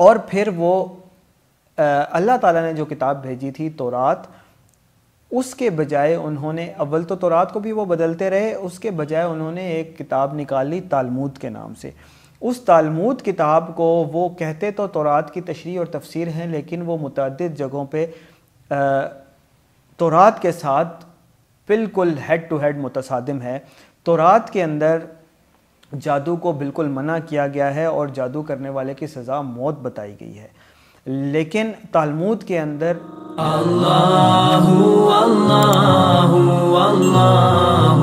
और फिर वो अल्लाह ताला ने जो किताब भेजी थी तोरात उसके बजाय उन्होंने अव्वल तो तोरात को भी वो बदलते रहे उसके बजाय उन्होंने एक किताब निकाली तालमूद के नाम से उस तालमूद किताब को वो कहते तो तोरात की तशरी और तफसीर हैं लेकिन वो मुतद जगहों पर तोरात के साथ बिल्कुल हेड टू हेड मुतसादम है तोरात के अंदर जादू को बिल्कुल मना किया गया है और जादू करने वाले की सज़ा मौत बताई गई है लेकिन तालमूद के अंदर अल्लाहु अल्लाहु अल्लाहु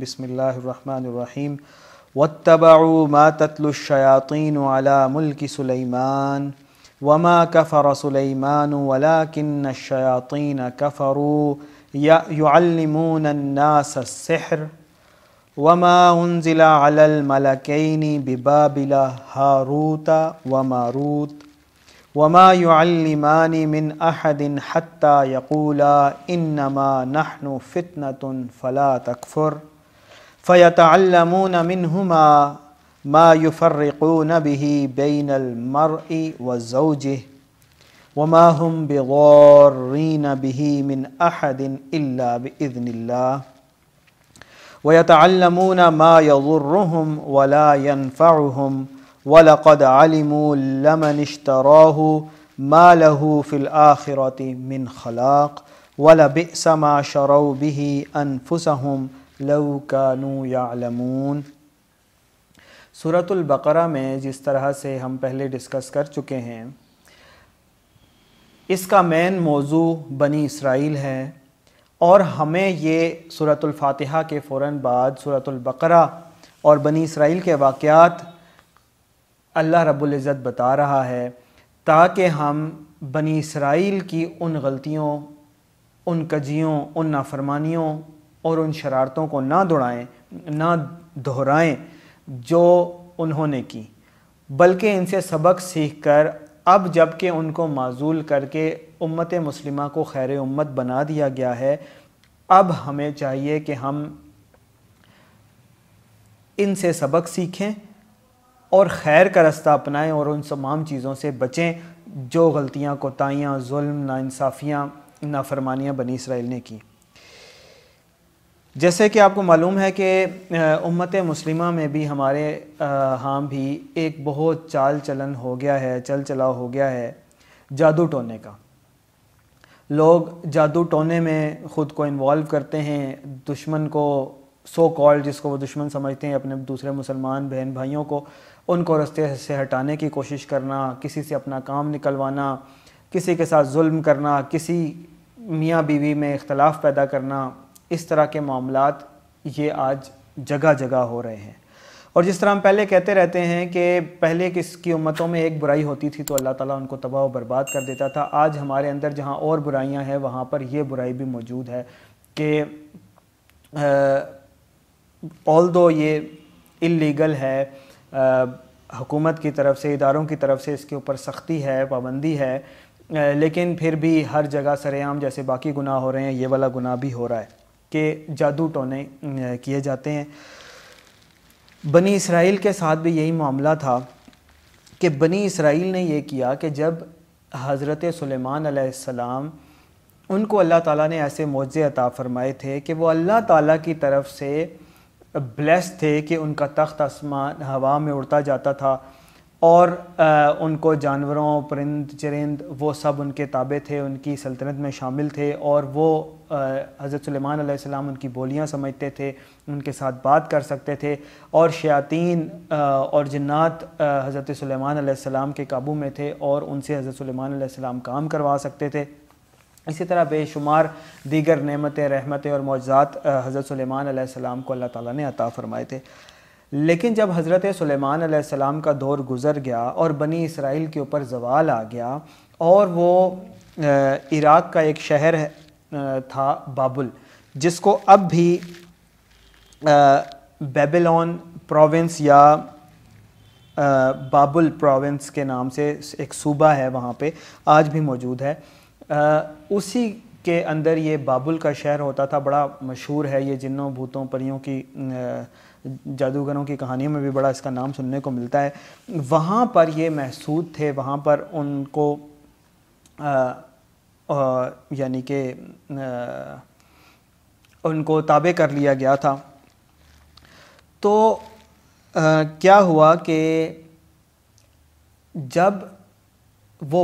बसमीम वतबाऊ मा तत्लशयातीन अला मुल्क सुलेमान वमा कफ़र सुलेमान वला किन शयातीन कफ़रू يعلمون الناس السحر وما أنزل على الملكين ببابل هاروت وماروت وما يعلمان من أحد حتى يقولا إنما نحن فتنة فلا تكفر فيتعلمون منهما ما يفرقون به بين المرء وزوجه وما هم بضارين به من أحد إلا بإذن الله ويتعلمون ما يضرهم ولا ينفعهم ولقد علموا لمن اشتراه ما له في الآخرة من خلاق ولبئس ما شروا به أنفسهم لو كانوا يعلمون سورة البقرة میں جس طرح سے ہم پہلے ڈسکس کر چکے ہیں इसका मेन मौजू बनी इसराइल है और हमें ये सूरतुल्फातिहा के फ़ौर बाद सूरतुल्बकरा और बनी इसराइल के वाक़ात अल्लाह रबुल्ज़त बता रहा है ताकि हम बनी इसराइल की उन गलतियों उन कजियों उन नाफरमानियों और उन शरारतों को ना दौड़ाएँ ना दोहराएँ जो उन्होंने की बल्कि इनसे सबक सीख कर अब जबकि उनको माजूल करके उम्मत मुस्लिमा को खैर उम्मत बना दिया गया है अब हमें चाहिए कि हम इनसे सबक सीखें और खैर का रास्ता अपनाएं और उन तमाम चीज़ों से बचें जो गलतियाँ कोताहियाँ जुल्म नासाफ़ियाँ नाफरमानियाँ बनी इसराइल ने की जैसे कि आपको मालूम है कि उम्मत मुस्लिमा में भी हमारे हाँ भी एक बहुत चाल चलन हो गया है चल चलाव हो गया है जादू टोने का लोग जादू टोने में ख़ुद को इन्वॉल्व करते हैं दुश्मन को सो कॉल्ड जिसको वो दुश्मन समझते हैं अपने दूसरे मुसलमान बहन भाइयों को उनको रस्ते से हटाने की कोशिश करना किसी से अपना काम निकलवाना किसी के साथ जुल्म करना किसी मियाँ बीवी में इख्तलाफ पैदा करना इस तरह के मामला ये आज जगह जगह हो रहे हैं और जिस तरह हम पहले कहते रहते हैं कि पहले किसकी उम्मतों में एक बुराई होती थी तो अल्लाह ताला उनको तबाह और बर्बाद कर देता था आज हमारे अंदर जहाँ और बुराइयाँ हैं वहाँ पर यह बुराई भी मौजूद है कि ऑल दो ये इलीगल है हुकूमत की तरफ से इदारों की तरफ से इसके ऊपर सख्ती है पाबंदी है आ, लेकिन फिर भी हर जगह सरेआम जैसे बाकी गुनाह हो रहे हैं ये वाला गुनाह भी हो रहा है के जादू टोने किए जाते हैं बनी इसराइल के साथ भी यही मामला था कि बनी इसराइल ने यह किया कि जब हज़रत सुलेमान आसमाम उनको अल्लाह ताला ने ऐसे मौजे अता फ़रमाए थे कि वो अल्लाह ताला की तरफ से ब्लेस थे कि उनका तख्त आसमान हवा में उड़ता जाता था और आ, उनको जानवरों परिंद चरिंद वो सब उनके ताबे थे उनकी सल्तनत में शामिल थे और वो हज़रत सलेमान सलाम उनकी बोलियाँ समझते थे उनके साथ बात कर सकते थे और शयातीन और जन्नात हज़रत सलेमान सलाम के काबू में थे और उनसे हज़रत सलेमान सलाम काम करवा सकते थे इसी तरह बेशुमार दीगर नमतें रहमतें और मौजात हज़रत सलेमान सलाम को अल्लाह ताला ने अता फ़रमाए थे लेकिन जब हज़रत सुलेमान सलेमान का दौर गुज़र गया और बनी इसराइल के ऊपर जवाल आ गया और वो इराक़ का एक शहर था बाबुल जिसको अब भी बेबीलोन प्रोविंस या बाबुल प्रोविंस के नाम से एक सूबा है वहाँ पे आज भी मौजूद है आ, उसी के अंदर ये बाबुल का शहर होता था बड़ा मशहूर है ये जिन्नों भूतों परियों की आ, जादूगरों की कहानियों में भी बड़ा इसका नाम सुनने को मिलता है वहाँ पर ये महसूद थे वहाँ पर उनको यानी कि उनको ताबे कर लिया गया था तो आ, क्या हुआ कि जब वो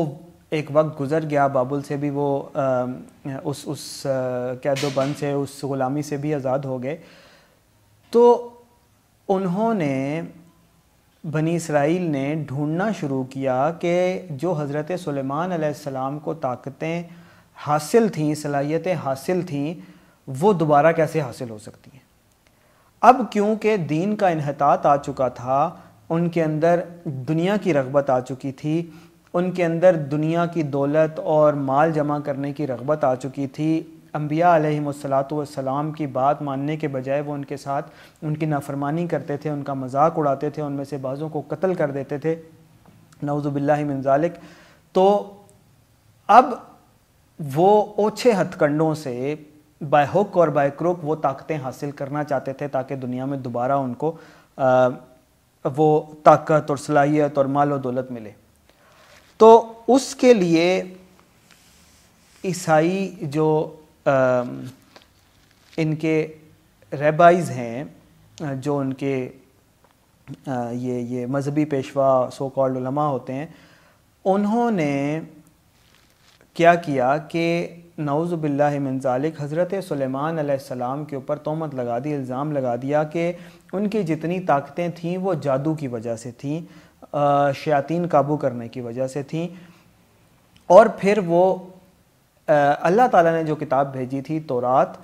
एक वक्त गुज़र गया बाबुल से भी वो आ, उस उस कैदोबंद से उस ग़ुलामी से भी आज़ाद हो गए तो उन्होंने बनी इसराइल ने ढूंढना शुरू किया कि जो हज़रत सुलेमान सलाम को ताकतें हासिल थीं सलाहियतें हासिल थीं वो दोबारा कैसे हासिल हो सकती हैं अब क्योंकि दीन का इहतात आ चुका था उनके अंदर दुनिया की रगबत आ चुकी थी उनके अंदर दुनिया की दौलत और माल जमा करने की रगबत आ चुकी थी अम्बिया अलैहिस्सलाम की बात मानने के बजाय वो उनके साथ उनकी नाफरमानी करते थे उनका मजाक उड़ाते थे उनमें से बाज़ों को कत्ल कर देते थे नवज़ुबिल्लाजालिक तो अब वो ओछे हथकंडों से बाय हुक और बाय क्रुक वो ताकतें हासिल करना चाहते थे ताकि दुनिया में दोबारा उनको आ, वो ताकत और सलाहियत और माल व दौलत मिले तो उसके लिए ईसाई जो इनके रेबाइज़ हैं जो उनके ये ये मजहबी पेशवा सो कॉल्ड उलमा होते हैं उन्होंने क्या किया कि नौज़बिल्लाजालिक हज़रत सलेमान के ऊपर तोहमत लगा दी इल्ज़ाम लगा दिया कि उनकी जितनी ताकतें थीं वो जादू की वजह से थीं शयातीन काबू करने की वजह से थीं और फिर वो अल्लाह ताला ने जो किताब भेजी थी तौरात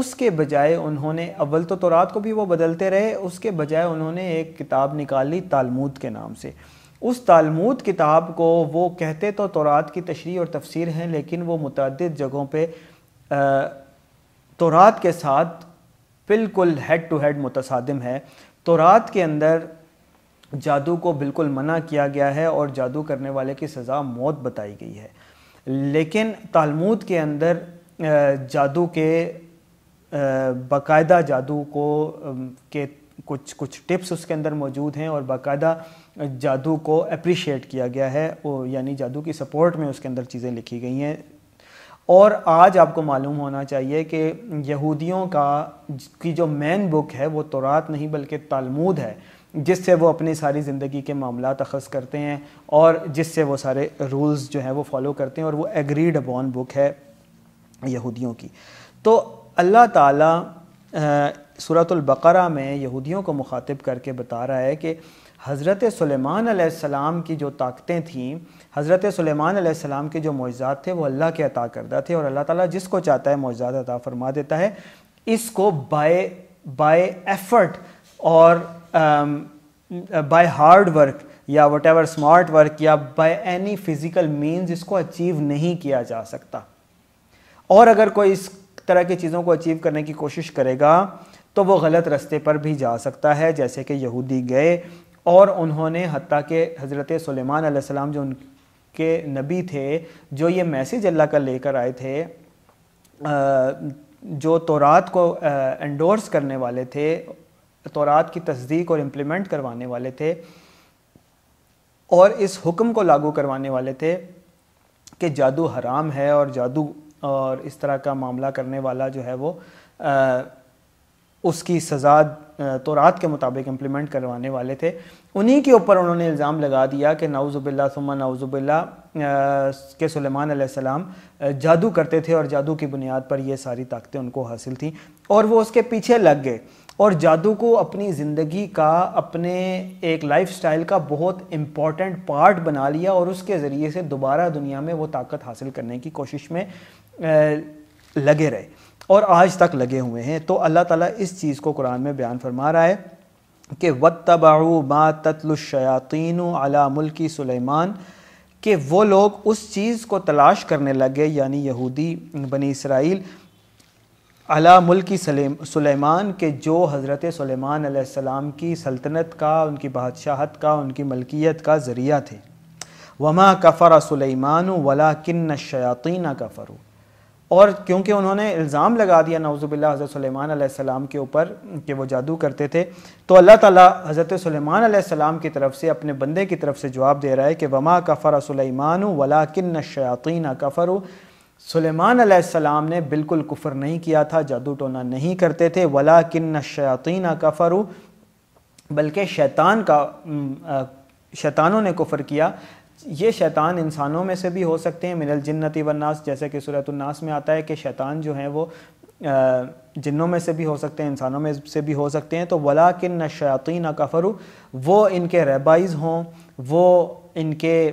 उसके बजाय उन्होंने अव्वल तो तौरात को भी वो बदलते रहे उसके बजाय उन्होंने एक किताब निकाली तालमूद के नाम से उस तालमूद किताब को वो कहते तो तौरात की तशरी और तफसीर हैं लेकिन वो मुतद जगहों पर तौरात के साथ बिल्कुल हेड टू हेड मुतसादम है तौरात के अंदर जादू को बिल्कुल मना किया गया है और जादू करने वाले की सज़ा मौत बताई गई है लेकिन तालमूद के अंदर जादू के बाकायदा जादू को के कुछ कुछ टिप्स उसके अंदर मौजूद हैं और बाकायदा जादू को अप्रिशिएट किया गया है यानी जादू की सपोर्ट में उसके अंदर चीज़ें लिखी गई हैं और आज आपको मालूम होना चाहिए कि यहूदियों का की जो मेन बुक है वो तौरात नहीं बल्कि तालमूद है जिससे वो अपनी सारी ज़िंदगी के मामला अखज़ करते हैं और जिससे वो सारे रूल्स जो हैं वो फॉलो करते हैं और वो एग्रीड अपॉन बुक है यहूदियों की तो अल्लाह ताला सूरतुल्बकर में यहूदियों को मुखातिब करके बता रहा है कि हज़रत सलेमान की जो ताकतें थीं हज़रत सलेमान के जो मुआजात थे वो अल्लाह के अता करदा थे और अल्लाह ताला जिसको चाहता है मुआजात अता फरमा देता है इसको बाय बाय एफ़र्ट और बाय हार्ड वर्क या वट एवर स्मार्ट वर्क या बाय एनी फिजिकल मीन्स इसको अचीव नहीं किया जा सकता और अगर कोई इस तरह की चीज़ों को अचीव करने की कोशिश करेगा तो वो गलत रास्ते पर भी जा सकता है जैसे कि यहूदी गए और उन्होंने हती के हज़रत सलेमान सलाम जो उनके नबी थे जो ये मैसेज अल्लाह का लेकर आए थे जो तोरात को एंडोर्स करने वाले थे तौरात की तस्दीक और इम्प्लीमेंट करवाने वाले थे और इस हुक्म को लागू करवाने वाले थे कि जादू हराम है और जादू और इस तरह का मामला करने वाला जो है वो आ, उसकी सज़ा तोरात के मुताबिक इम्प्लीमेंट करवाने वाले थे उन्हीं के ऊपर उन्होंने इल्ज़ाम लगा दिया कि नाउज़ुबिल्ला सुमा नाउज़ुबिल्ला के सुलेमान सलाम जादू करते थे और जादू की बुनियाद पर ये सारी ताकतें उनको हासिल थीं और वो उसके पीछे लग गए और जादू को अपनी ज़िंदगी का अपने एक लाइफस्टाइल का बहुत इम्पॉर्टेंट पार्ट बना लिया और उसके ज़रिए से दोबारा दुनिया में वो ताकत हासिल करने की कोशिश में लगे रहे और आज तक लगे हुए हैं तो अल्लाह ताला इस चीज़ को कुरान में बयान फरमा रहा है कि व तबाह मा तत्लशयातीन अला मुल्क सुलेमान के वो लोग उस चीज़ को तलाश करने लगे यानी यहूदी बनी इसराइल अला मुल्की सलेमान के जो हज़रत सलेमान की सल्तनत का उनकी बादशाहत का उनकी मलकियत का ज़रिया थे वमा कफ़र सलेमान वला किन्न शयातीन कफ़र और क्योंकि उन्होंने इल्ज़ाम लगा दिया नवज़ुबिल्ला हज़रत सुलेमान सलेमान के ऊपर कि वो जादू करते थे तो अल्लाह ताला हज़रत सुलेमान सलेमान की तरफ से अपने बंदे की तरफ से जवाब दे रहा है कि वमा कफ़र सुलेमान वला किन्न शयातीना कफ़रू सुलेमान सलाम ने बिल्कुल कुफर नहीं किया था जादू टोना नहीं करते थे वला किन्न शयातीना कफ़रू बल्कि शैतान का शैतानों ने कुफर किया ये शैतान इंसानों में से भी हो सकते हैं मिनल जन्नति वन्नास जैसे कि सूरतनास में आता है कि शैतान जो हैं वो जिन्नों में से भी हो सकते हैं इंसानों में से भी हो सकते हैं तो वला किन्न शयातीन कफ़रू वो इनके रेबाइज हों वो इनके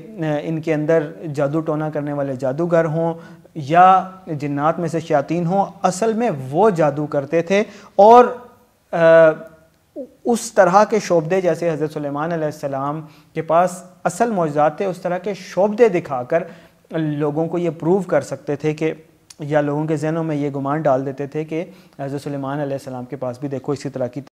इनके अंदर जादू टोना करने वाले जादूगर हों या जिन्नात में से शयातीन हों असल में वो जादू करते थे और आ, उस तरह के शोबे जैसे हज़रत सलेमान के पास असल मौजात थे उस तरह के शोबे दिखाकर लोगों को ये प्रूव कर सकते थे कि या लोगों के जहनों में ये गुमान डाल देते थे कि हज़रत सलेमान के पास भी देखो इसी तरह की